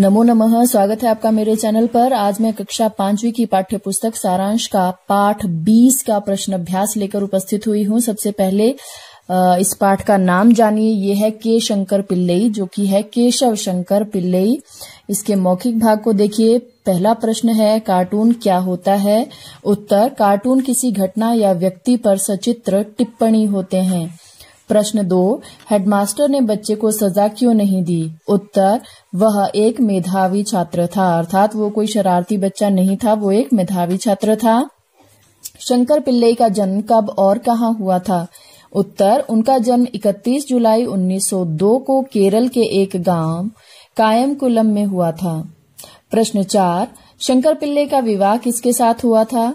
नमो नमः स्वागत है आपका मेरे चैनल पर आज मैं कक्षा पांचवी की पाठ्य पुस्तक सारांश का पाठ बीस का प्रश्न अभ्यास लेकर उपस्थित हुई हूँ सबसे पहले इस पाठ का नाम जानिए ये है के शंकर पिल्लई जो कि है केशव शंकर पिल्लई इसके मौखिक भाग को देखिए पहला प्रश्न है कार्टून क्या होता है उत्तर कार्टून किसी घटना या व्यक्ति पर सचित्र टिप्पणी होते हैं प्रश्न दो हेडमास्टर ने बच्चे को सजा क्यों नहीं दी उत्तर वह एक मेधावी छात्र था अर्थात वो कोई शरारती बच्चा नहीं था वो एक मेधावी छात्र था शंकर पिल्ले का जन्म कब और कहा हुआ था उत्तर उनका जन्म 31 जुलाई 1902 को केरल के एक गांव कायमकुलम में हुआ था प्रश्न चार शंकर पिल्ले का विवाह किसके साथ हुआ था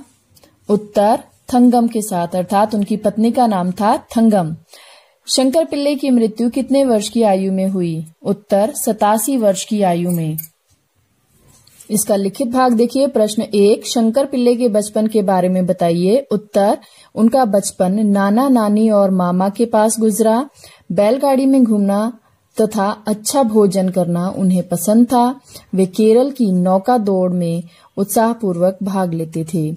उत्तर थंगम के साथ अर्थात उनकी पत्नी का नाम था थंगम शंकर पिल्ले की मृत्यु कितने वर्ष की आयु में हुई उत्तर सतासी वर्ष की आयु में इसका लिखित भाग देखिए प्रश्न एक शंकर पिल्ले के बचपन के बारे में बताइए उत्तर उनका बचपन नाना नानी और मामा के पास गुजरा बैलगाड़ी में घूमना तथा अच्छा भोजन करना उन्हें पसंद था वे केरल की नौका दौड़ में उत्साहपूर्वक भाग लेते थे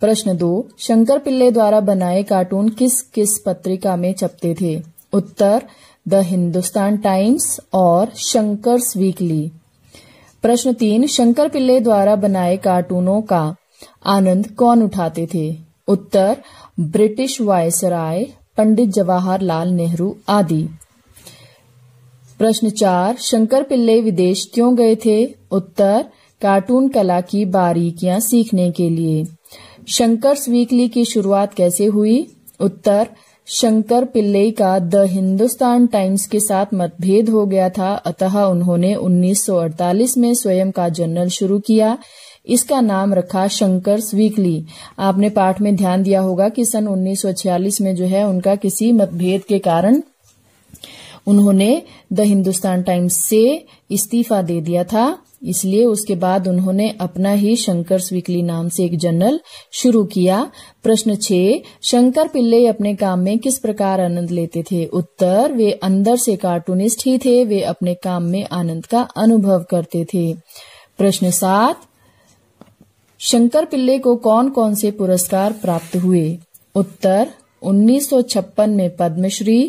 प्रश्न दो शंकर पिल्ले द्वारा बनाए कार्टून किस किस पत्रिका में छपते थे उत्तर द हिंदुस्तान टाइम्स और शंकर्स वीकली प्रश्न तीन शंकर पिल्ले द्वारा बनाए कार्टूनों का आनंद कौन उठाते थे उत्तर ब्रिटिश वायसराय पंडित जवाहरलाल नेहरू आदि प्रश्न चार शंकर पिल्ले विदेश क्यों गए थे उत्तर कार्टून कला की बारीकियां सीखने के लिए शंकर्स वीकली की शुरुआत कैसे हुई उत्तर शंकर पिल्लई का द हिंदुस्तान टाइम्स के साथ मतभेद हो गया था अतः उन्होंने 1948 में स्वयं का जर्नल शुरू किया इसका नाम रखा शंकर्स वीकली आपने पाठ में ध्यान दिया होगा कि सन 1946 में जो है उनका किसी मतभेद के कारण उन्होंने द हिंदुस्तान टाइम्स से इस्तीफा दे दिया था इसलिए उसके बाद उन्होंने अपना ही शंकर स्वीकली नाम से एक जर्नल शुरू किया प्रश्न छह शंकर पिल्ले अपने काम में किस प्रकार आनंद लेते थे उत्तर वे अंदर से कार्टूनिस्ट ही थे वे अपने काम में आनंद का अनुभव करते थे प्रश्न सात शंकर पिल्ले को कौन कौन से पुरस्कार प्राप्त हुए उत्तर 1956 में पद्मश्री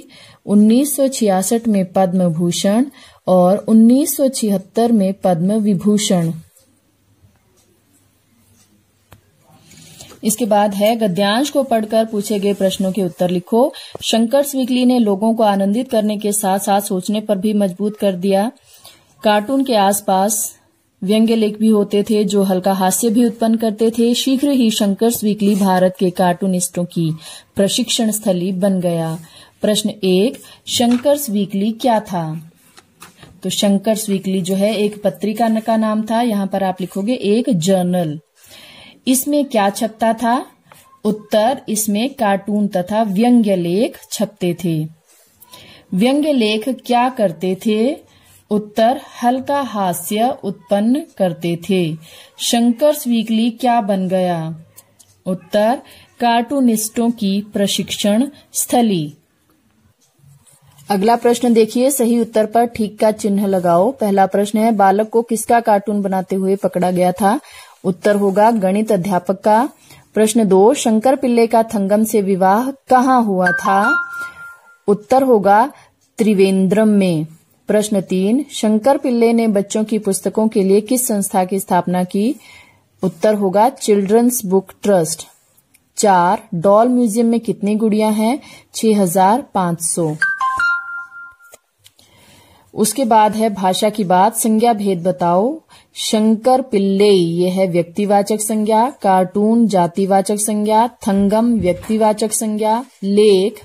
1966 में पद्म भूषण और 1976 में पद्म विभूषण इसके बाद है गद्यांश को पढ़कर पूछे गए प्रश्नों के उत्तर लिखो शंकर स्वीकली ने लोगों को आनंदित करने के साथ साथ सोचने पर भी मजबूत कर दिया कार्टून के आसपास व्यंग्य लेख भी होते थे जो हल्का हास्य भी उत्पन्न करते थे शीघ्र ही शंकर्स वीकली भारत के कार्टूनिस्टों की प्रशिक्षण स्थली बन गया प्रश्न एक शंकर्स वीकली क्या था तो शंकर्स वीकली जो है एक पत्रिका का नाम था यहाँ पर आप लिखोगे एक जर्नल इसमें क्या छपता था उत्तर इसमें कार्टून तथा व्यंग्य लेख छपते थे व्यंग्य लेख क्या करते थे उत्तर हल्का हास्य उत्पन्न करते थे शंकर्स वीकली क्या बन गया उत्तर कार्टूनिस्टों की प्रशिक्षण स्थली अगला प्रश्न देखिए सही उत्तर पर ठीक का चिन्ह लगाओ पहला प्रश्न है बालक को किसका कार्टून बनाते हुए पकड़ा गया था उत्तर होगा गणित अध्यापक का प्रश्न दो शंकर पिल्ले का थंगम से विवाह कहाँ हुआ था उत्तर होगा त्रिवेंद्रम में प्रश्न तीन शंकर पिल्ले ने बच्चों की पुस्तकों के लिए किस संस्था की स्थापना की उत्तर होगा चिल्ड्रंस बुक ट्रस्ट चार डॉल म्यूजियम में कितनी गुड़िया हैं छह हजार पांच सौ उसके बाद है भाषा की बात संज्ञा भेद बताओ शंकर पिल्ले ये है व्यक्तिवाचक संज्ञा कार्टून जातिवाचक संज्ञा थंगम व्यक्तिवाचक संज्ञा लेख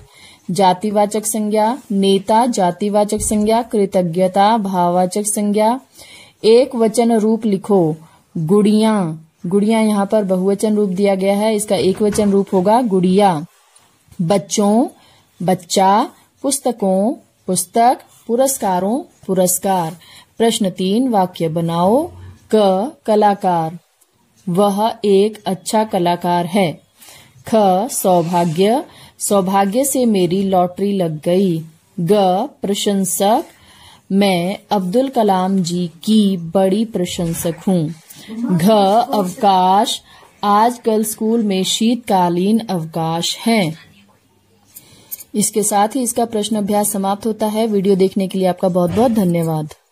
जातिवाचक संज्ञा नेता जातिवाचक संज्ञा कृतज्ञता भाववाचक संज्ञा एक वचन रूप लिखो गुड़िया गुड़िया यहाँ पर बहुवचन रूप दिया गया है इसका एक वचन रूप होगा गुड़िया बच्चों बच्चा पुस्तकों पुस्तक पुरस्कारों पुरस्कार प्रश्न तीन वाक्य बनाओ क कलाकार वह एक अच्छा कलाकार है ख सौभाग्य सौभाग्य से मेरी लॉटरी लग गई ग प्रशंसक मैं अब्दुल कलाम जी की बड़ी प्रशंसक हूँ घ अवकाश आजकल स्कूल में शीतकालीन अवकाश है इसके साथ ही इसका प्रश्न अभ्यास समाप्त होता है वीडियो देखने के लिए आपका बहुत बहुत धन्यवाद